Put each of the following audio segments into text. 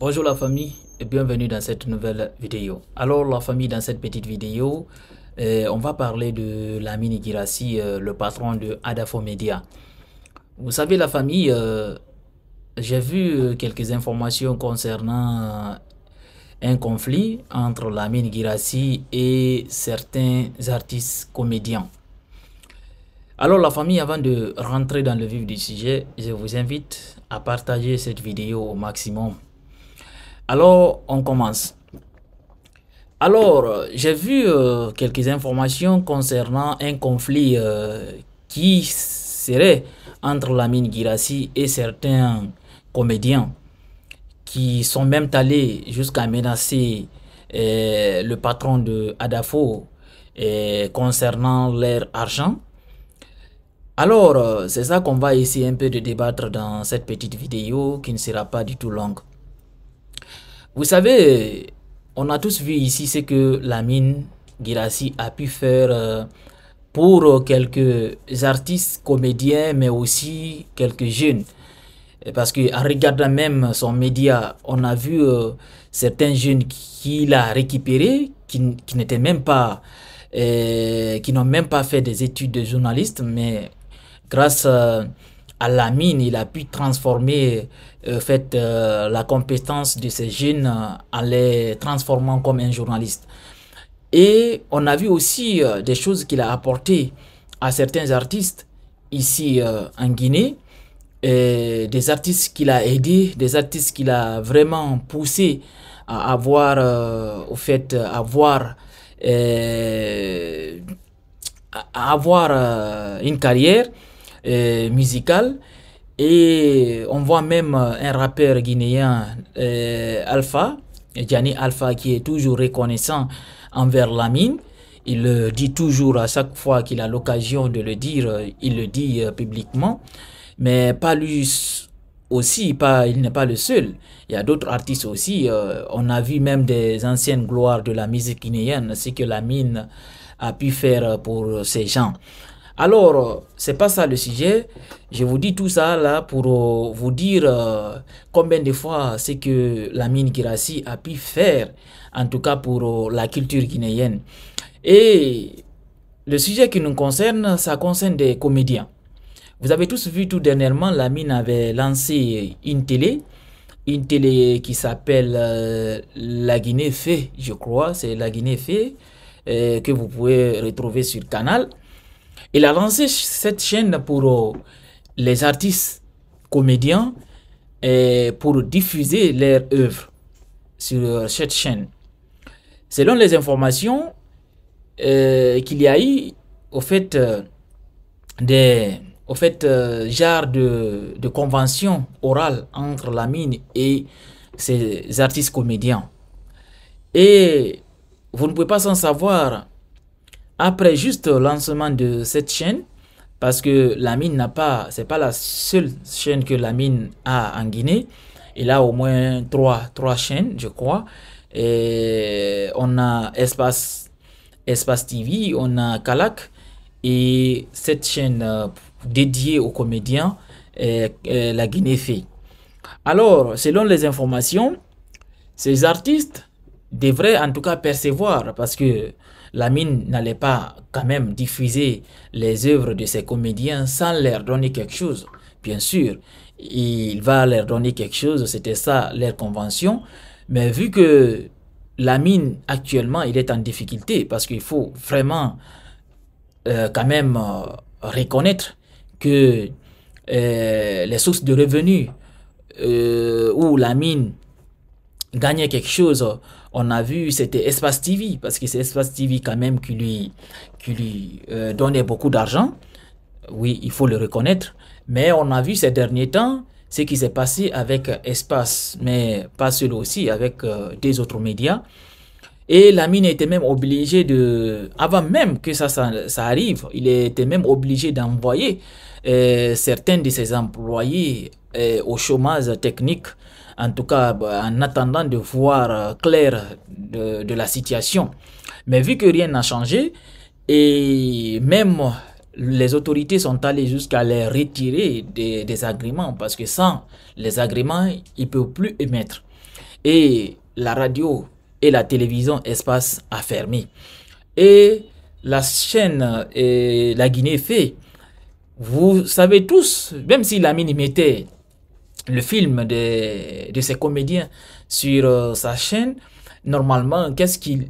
Bonjour la famille et bienvenue dans cette nouvelle vidéo. Alors la famille dans cette petite vidéo, euh, on va parler de Lamine Girassi, euh, le patron de Adafo Media. Vous savez la famille, euh, j'ai vu quelques informations concernant un conflit entre Lamine Girassi et certains artistes comédiens. Alors la famille, avant de rentrer dans le vif du sujet, je vous invite à partager cette vidéo au maximum alors, on commence. Alors, j'ai vu euh, quelques informations concernant un conflit euh, qui serait entre la mine Girassi et certains comédiens qui sont même allés jusqu'à menacer euh, le patron de Adafo concernant leur argent. Alors, c'est ça qu'on va essayer un peu de débattre dans cette petite vidéo qui ne sera pas du tout longue. Vous savez, on a tous vu ici ce que Lamine mine Girassi a pu faire euh, pour quelques artistes, comédiens, mais aussi quelques jeunes. Parce qu'en regardant même son média, on a vu euh, certains jeunes qu'il a récupérés, qui, même pas, euh, qui n'ont même pas fait des études de journaliste, mais grâce à à la mine, il a pu transformer euh, fait, euh, la compétence de ces jeunes euh, en les transformant comme un journaliste. Et on a vu aussi euh, des choses qu'il a apportées à certains artistes ici en Guinée, et des artistes qu'il a aidés, des artistes qu'il a vraiment poussés à avoir, au fait, à avoir à avoir une carrière euh, musical Et on voit même euh, un rappeur guinéen, euh, Alpha, Gianni Alpha, qui est toujours reconnaissant envers la mine. Il le dit toujours à chaque fois qu'il a l'occasion de le dire, euh, il le dit publiquement. Mais pas lui aussi, pas, il n'est pas le seul. Il y a d'autres artistes aussi. on a vu même des anciennes gloires de la musique guinéenne, ce que la mine a pu faire pour ces gens. Alors, c'est pas ça le sujet. Je vous dis tout ça là pour euh, vous dire euh, combien de fois c'est que la mine Girassi a pu faire, en tout cas pour euh, la culture guinéenne. Et le sujet qui nous concerne, ça concerne des comédiens. Vous avez tous vu tout dernièrement, la mine avait lancé une télé, une télé qui s'appelle La Guinée Fée, je crois, c'est La Guinée Fée, que vous pouvez retrouver sur Canal. Il a lancé cette chaîne pour euh, les artistes comédiens et pour diffuser leurs œuvres sur euh, cette chaîne. Selon les informations euh, qu'il y a eu, au fait, des au fait, genre de, de, convention orale entre la mine et ses artistes comédiens. Et vous ne pouvez pas sans savoir après juste le lancement de cette chaîne, parce que la mine n'a pas, c'est pas la seule chaîne que la mine a en Guinée. Il a au moins trois, trois chaînes, je crois. Et on a Espace, Espace TV, on a Kalak et cette chaîne euh, dédiée aux comédiens, euh, euh, la Guinée fait. Alors, selon les informations, ces artistes devraient en tout cas percevoir parce que la mine n'allait pas quand même diffuser les œuvres de ses comédiens sans leur donner quelque chose. Bien sûr, il va leur donner quelque chose, c'était ça leur convention. Mais vu que la mine actuellement, il est en difficulté parce qu'il faut vraiment euh, quand même euh, reconnaître que euh, les sources de revenus où la mine gagnait quelque chose on a vu, c'était Espace TV, parce que c'est Espace TV quand même qui lui, qui lui euh, donnait beaucoup d'argent. Oui, il faut le reconnaître. Mais on a vu ces derniers temps ce qui s'est passé avec Espace, mais pas seul aussi, avec euh, des autres médias. Et la mine était même obligée de, avant même que ça, ça, arrive, il était même obligé d'envoyer euh, certains de ses employés eh, au chômage technique, en tout cas bah, en attendant de voir euh, clair de, la situation. Mais vu que rien n'a changé, et même les autorités sont allées jusqu'à les retirer des, agréments parce que sans les agréments, il ne peuvent plus émettre. Et la radio et la télévision espace a fermé. Et la chaîne euh, et la Guinée fait, vous savez tous, même si la mine mettait le film de, de ces comédiens sur euh, sa chaîne, normalement, qu'est-ce qu'il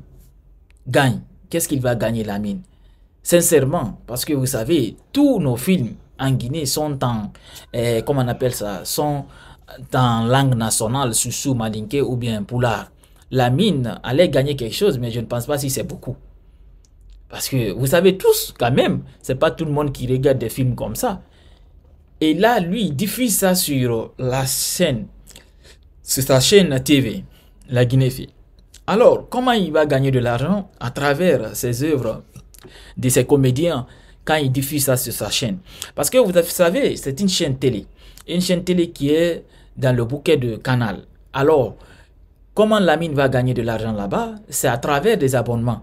gagne Qu'est-ce qu'il va gagner la mine Sincèrement, parce que vous savez, tous nos films en Guinée sont en, eh, comment on appelle ça, sont en langue nationale, Susu, Malinké ou bien Poulard. La mine allait gagner quelque chose, mais je ne pense pas si c'est beaucoup. Parce que vous savez tous, quand même, c'est pas tout le monde qui regarde des films comme ça. Et là, lui, il diffuse ça sur la chaîne. sur sa chaîne TV, la Guinée-Fille. Alors, comment il va gagner de l'argent À travers ses œuvres de ses comédiens quand il diffuse ça sur sa chaîne. Parce que vous savez, c'est une chaîne télé. Une chaîne télé qui est dans le bouquet de canal. Alors, comment mine va gagner de l'argent là-bas C'est à travers des abonnements.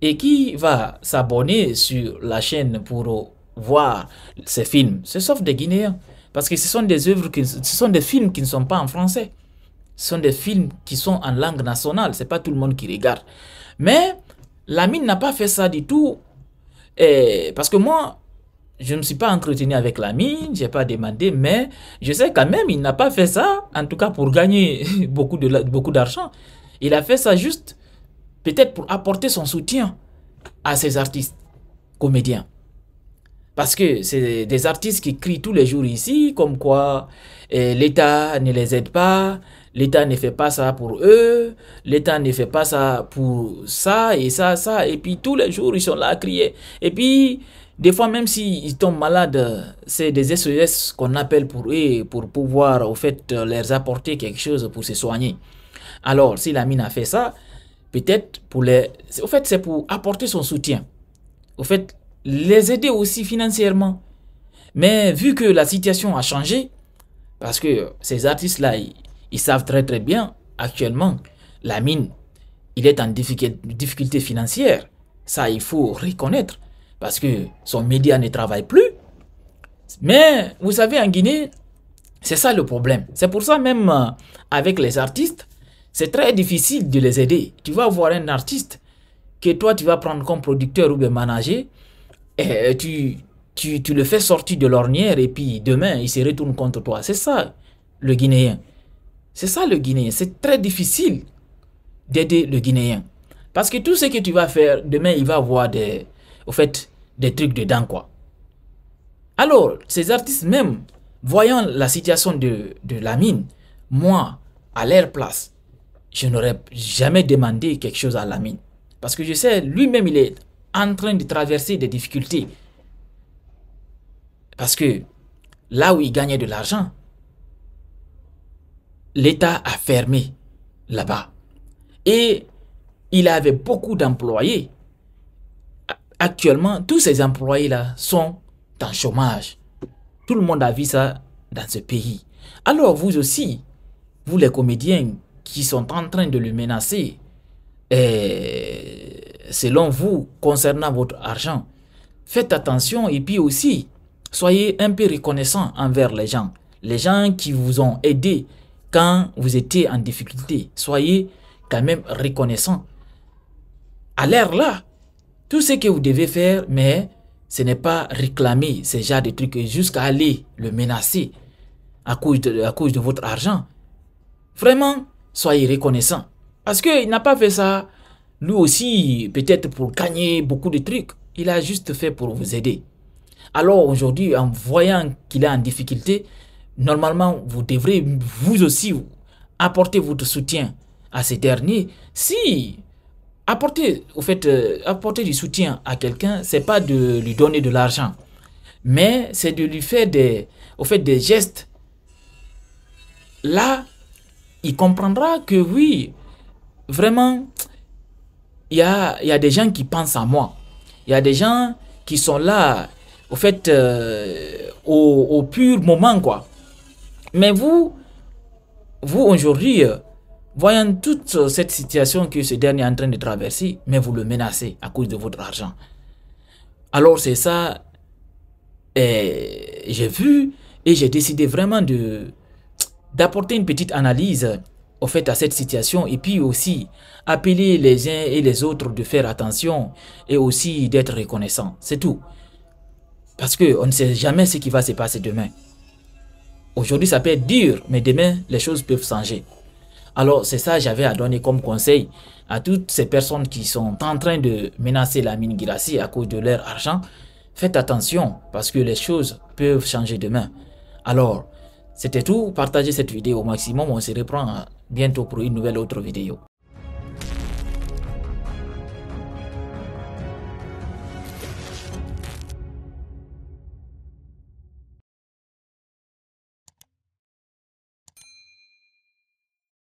Et qui va s'abonner sur la chaîne pour voir ces films, c'est sauf des Guinéens. Parce que ce sont des œuvres, qui, ce sont des films qui ne sont pas en français. Ce sont des films qui sont en langue nationale. C'est pas tout le monde qui regarde. Mais Lamine n'a pas fait ça du tout. Et, parce que moi, je ne me suis pas entretenu avec Lamine, je n'ai pas demandé, mais je sais quand même, il n'a pas fait ça, en tout cas pour gagner beaucoup d'argent. Beaucoup il a fait ça juste peut-être pour apporter son soutien à ses artistes, comédiens. Parce que c'est des artistes qui crient tous les jours ici, comme quoi eh, l'État ne les aide pas, l'État ne fait pas ça pour eux, l'État ne fait pas ça pour ça et ça, ça. Et puis tous les jours, ils sont là à crier. Et puis, des fois, même s'ils tombent malades, c'est des SES e qu'on appelle pour eux pour pouvoir, au fait, leur apporter quelque chose pour se soigner. Alors, si la mine a fait ça, peut-être pour les... Au fait, c'est pour apporter son soutien. Au fait, les aider aussi financièrement. Mais vu que la situation a changé, parce que ces artistes-là, ils, savent très très bien actuellement, la mine, il est en difficulté financière. Ça, il faut reconnaître, parce que son média ne travaille plus. Mais vous savez, en Guinée, c'est ça le problème. C'est pour ça même euh, avec les artistes, c'est très difficile de les aider. Tu vas voir un artiste que toi, tu vas prendre comme producteur ou bien manager, eh, euh, tu, tu, le fais sortir de l'ornière et puis demain, il se retourne contre toi. C'est ça, le Guinéen. C'est ça, le Guinéen. C'est très difficile d'aider le Guinéen. Parce que tout ce que tu vas faire, demain, il va avoir des, au fait, des trucs dedans, quoi. Alors, ces artistes même, voyant la situation de, de la mine, moi, à leur place, je n'aurais jamais demandé quelque chose à la mine. Parce que je sais, lui-même, il est en train de traverser des difficultés. Parce que là où il gagnait de l'argent, l'État a fermé là-bas. Et il avait beaucoup d'employés. Actuellement, tous ces employés-là sont en chômage. Tout le monde a vu ça dans ce pays. Alors vous aussi, vous les comédiens qui sont en train de le menacer, et eh, selon vous concernant votre argent. Faites attention et puis aussi, soyez un peu reconnaissant envers les gens. Les gens qui vous ont aidé quand vous étiez en difficulté. Soyez quand même reconnaissant. À l'air là, tout ce que vous devez faire, mais ce n'est pas réclamer ce genre de trucs jusqu'à aller le menacer à cause, de, à cause de votre argent. Vraiment, soyez reconnaissant. Parce qu'il n'a pas fait ça lui aussi, peut-être pour gagner beaucoup de trucs, il a juste fait pour vous aider. Alors aujourd'hui, en voyant qu'il est en difficulté, normalement, vous devrez vous aussi apporter votre soutien à ces derniers. Si apporter, au fait, euh, apporter du soutien à quelqu'un, c'est pas de lui donner de l'argent, mais c'est de lui faire des, au fait, des gestes. Là, il comprendra que oui, vraiment, il y a, y a des gens qui pensent à moi. Il y a des gens qui sont là, au fait, euh, au, pur moment, quoi. Mais vous, vous aujourd'hui, euh, voyant toute cette situation que ce dernier est en train de traverser, mais vous le menacez à cause de votre argent. Alors c'est ça, j'ai vu et j'ai décidé vraiment de d'apporter une petite analyse au fait à cette situation et puis aussi appeler les uns et les autres de faire attention et aussi d'être reconnaissant. C'est tout. Parce que on ne sait jamais ce qui va se passer demain. Aujourd'hui, ça peut être dur, mais demain, les choses peuvent changer. Alors, c'est ça j'avais à donner comme conseil à toutes ces personnes qui sont en train de menacer la mine à cause de leur argent. Faites attention parce que les choses peuvent changer demain. Alors, c'était tout. Partagez cette vidéo au maximum. On se reprend bientôt pour une nouvelle autre vidéo.